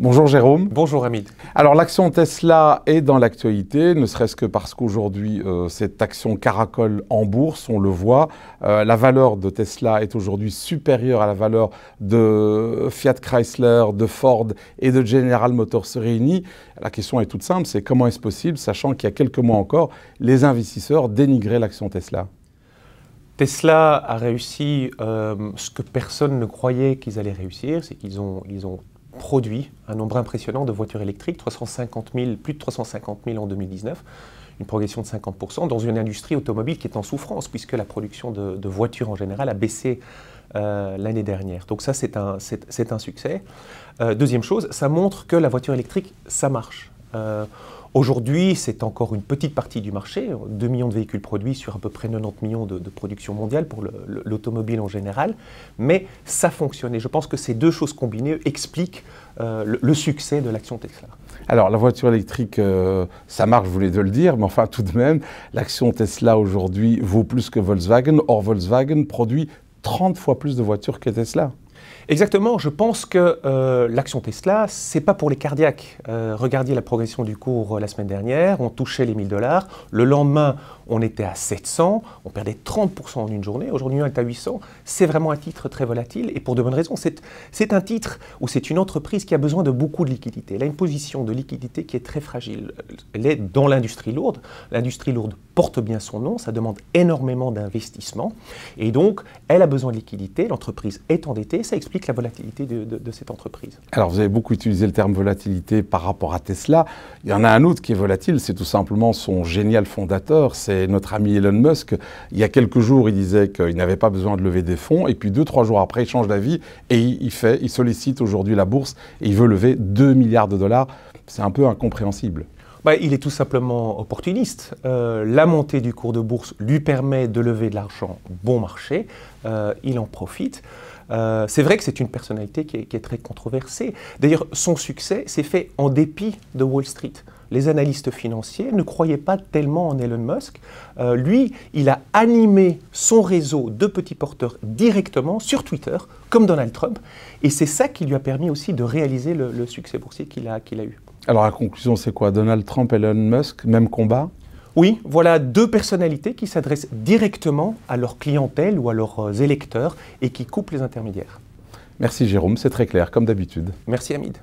Bonjour Jérôme. Bonjour Hamid. Alors l'action Tesla est dans l'actualité, ne serait-ce que parce qu'aujourd'hui euh, cette action caracole en bourse, on le voit. Euh, la valeur de Tesla est aujourd'hui supérieure à la valeur de Fiat Chrysler, de Ford et de General Motors réunis. La question est toute simple, c'est comment est-ce possible, sachant qu'il y a quelques mois encore, les investisseurs dénigraient l'action Tesla Tesla a réussi euh, ce que personne ne croyait qu'ils allaient réussir, c'est qu'ils ont produit un nombre impressionnant de voitures électriques, 350 000, plus de 350 000 en 2019, une progression de 50%, dans une industrie automobile qui est en souffrance, puisque la production de, voitures en général a baissé euh, l'année dernière. Donc ça, c'est un, c'est, un succès. Euh, deuxième chose, ça montre que la voiture électrique, ça marche. Euh, aujourd'hui, c'est encore une petite partie du marché, 2 millions de véhicules produits sur à peu près 90 millions de, production mondiale pour l'automobile en général, mais ça fonctionne et je pense que ces deux choses combinées expliquent euh, le, succès de l'action Tesla. Alors la voiture électrique, euh, ça marche, je voulais te le dire, mais enfin tout de même, l'action Tesla aujourd'hui vaut plus que Volkswagen, or Volkswagen produit 30 fois plus de voitures que Tesla. Exactement, je pense que euh, l'action Tesla, c'est pas pour les cardiaques. Euh, regardez la progression du cours euh, la semaine dernière, on touchait les 1000 dollars. Le lendemain, on était à 700, on perdait 30% en une journée, aujourd'hui on est à 800. C'est vraiment un titre très volatile et pour de bonnes raisons. C'est un titre où c'est une entreprise qui a besoin de beaucoup de liquidités. Elle a une position de liquidité qui est très fragile. Elle est dans l'industrie lourde. L'industrie lourde porte bien son nom, ça demande énormément d'investissement et donc elle a besoin de liquidités, l'entreprise est endettée, ça explique la volatilité de, de cette entreprise. Alors vous avez beaucoup utilisé le terme volatilité par rapport à Tesla. Il y en a un autre qui est volatile, c'est tout simplement son génial fondateur, c'est notre ami Elon Musk. Il y a quelques jours, il disait qu'il n'avait pas besoin de lever des fonds, et puis deux, trois jours après, il change d'avis et il, fait, il sollicite aujourd'hui la bourse et il veut lever 2 milliards de dollars. C'est un peu incompréhensible. Bah, il est tout simplement opportuniste. Euh, la montée du cours de bourse lui permet de lever de l'argent bon marché. Euh, il en profite. Euh, c'est vrai que c'est une personnalité qui est, très controversée. D'ailleurs, son succès s'est fait en dépit de Wall Street. Les analystes financiers ne croyaient pas tellement en Elon Musk. Euh, lui, il a animé son réseau de petits porteurs directement sur Twitter, comme Donald Trump. Et c'est ça qui lui a permis aussi de réaliser le, succès boursier qu'il a, qu'il a eu. Alors la conclusion, c'est quoi Donald Trump, Elon Musk, même combat oui, voilà deux personnalités qui s'adressent directement à leur clientèle ou à leurs euh, électeurs et qui coupent les intermédiaires. Merci Jérôme, c'est très clair, comme d'habitude. Merci Hamid.